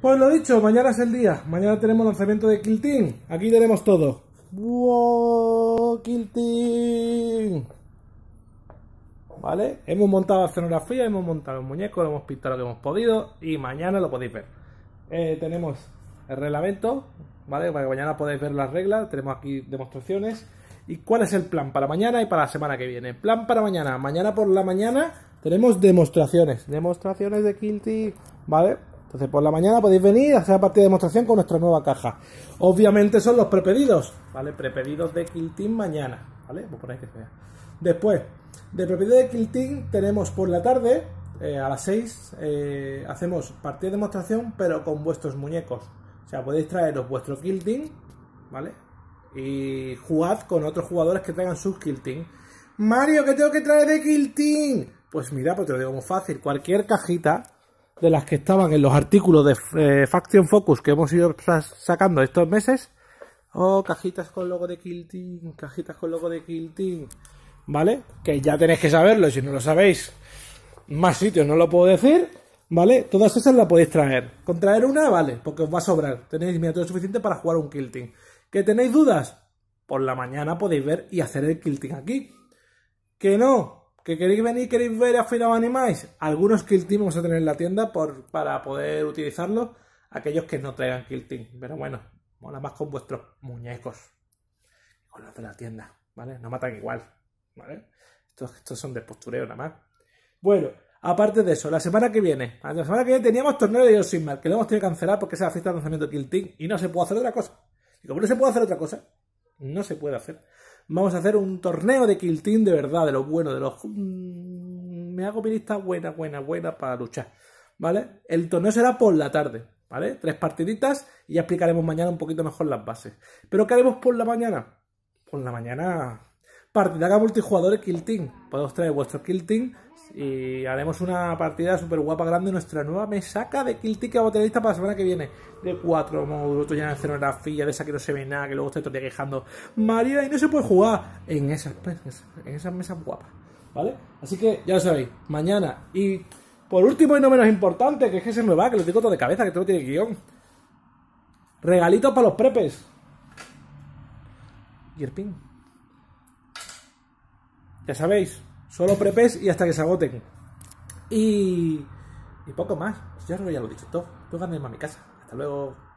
Pues lo dicho, mañana es el día. Mañana tenemos lanzamiento de Kill Aquí tenemos todo. ¡Wow! ¿Vale? Hemos montado la escenografía, hemos montado los muñecos, hemos pintado lo que hemos podido y mañana lo podéis ver. Eh, tenemos el reglamento, ¿vale? Para que mañana podáis ver las reglas, tenemos aquí demostraciones. ¿Y cuál es el plan para mañana y para la semana que viene? Plan para mañana. Mañana por la mañana tenemos demostraciones. Demostraciones de Kilty, ¿vale? Entonces por la mañana podéis venir a hacer la partida de demostración con nuestra nueva caja. Obviamente son los prepedidos, ¿vale? Prepedidos de Kill mañana, ¿vale? Pues que Después, de prepedidos de quilting tenemos por la tarde, eh, a las 6, eh, hacemos partida de demostración, pero con vuestros muñecos. O sea, podéis traeros vuestro quilting, ¿vale? Y jugad con otros jugadores que traigan sus quilting. Mario, ¿qué tengo que traer de quilting? Pues mira, pues te lo digo muy fácil. Cualquier cajita de las que estaban en los artículos de eh, Faction Focus que hemos ido sacando estos meses. Oh, cajitas con logo de Kill cajitas con logo de Kill ¿Vale? Que ya tenéis que saberlo, si no lo sabéis, más sitios no lo puedo decir. ¿Vale? Todas esas las podéis traer. Contraer una, vale, porque os va a sobrar. Tenéis miniatura suficiente para jugar un Kill ¿Que tenéis dudas? Por la mañana podéis ver y hacer el Kill aquí. ¿Que no? ¿Que queréis venir, queréis ver a Final Animáis? Algunos Kill Team vamos a tener en la tienda por, para poder utilizarlos. Aquellos que no traigan Kill Pero bueno, mola más con vuestros muñecos. Con los de la tienda, ¿vale? No matan igual, ¿vale? Estos, son de postureo nada más. Bueno, aparte de eso, la semana que viene. La semana que viene teníamos torneo de Yosimar, que lo hemos tenido que cancelar porque se la fiesta el lanzamiento de Kill y no se puede hacer otra cosa. Y como no se puede hacer otra cosa, no se puede hacer. Vamos a hacer un torneo de Kill de verdad, de lo bueno, de los... Mm, me hago pirista buena, buena, buena para luchar. ¿Vale? El torneo será por la tarde, ¿vale? Tres partiditas y ya explicaremos mañana un poquito mejor las bases. ¿Pero qué haremos por la mañana? Por la mañana partida haga multijugador Kill Team. Podéis traer vuestro Kill y haremos una partida súper guapa grande. Nuestra nueva mesaca de Kill Team que vamos a tener lista para la semana que viene. De cuatro módulos, ya en escenografía, de esa que no se ve nada, que luego estoy todo quejando. María, y no se puede jugar en esas, en esas mesas guapas. ¿Vale? Así que ya lo sabéis, mañana. Y por último y no menos importante, que es que se me va, que lo tengo todo de cabeza, que todo tiene guión. Regalitos para los prepes. Y ya sabéis, solo prepes y hasta que se agoten. Y, y poco más. Ya ya lo he dicho todo. a más a mi casa. Hasta luego.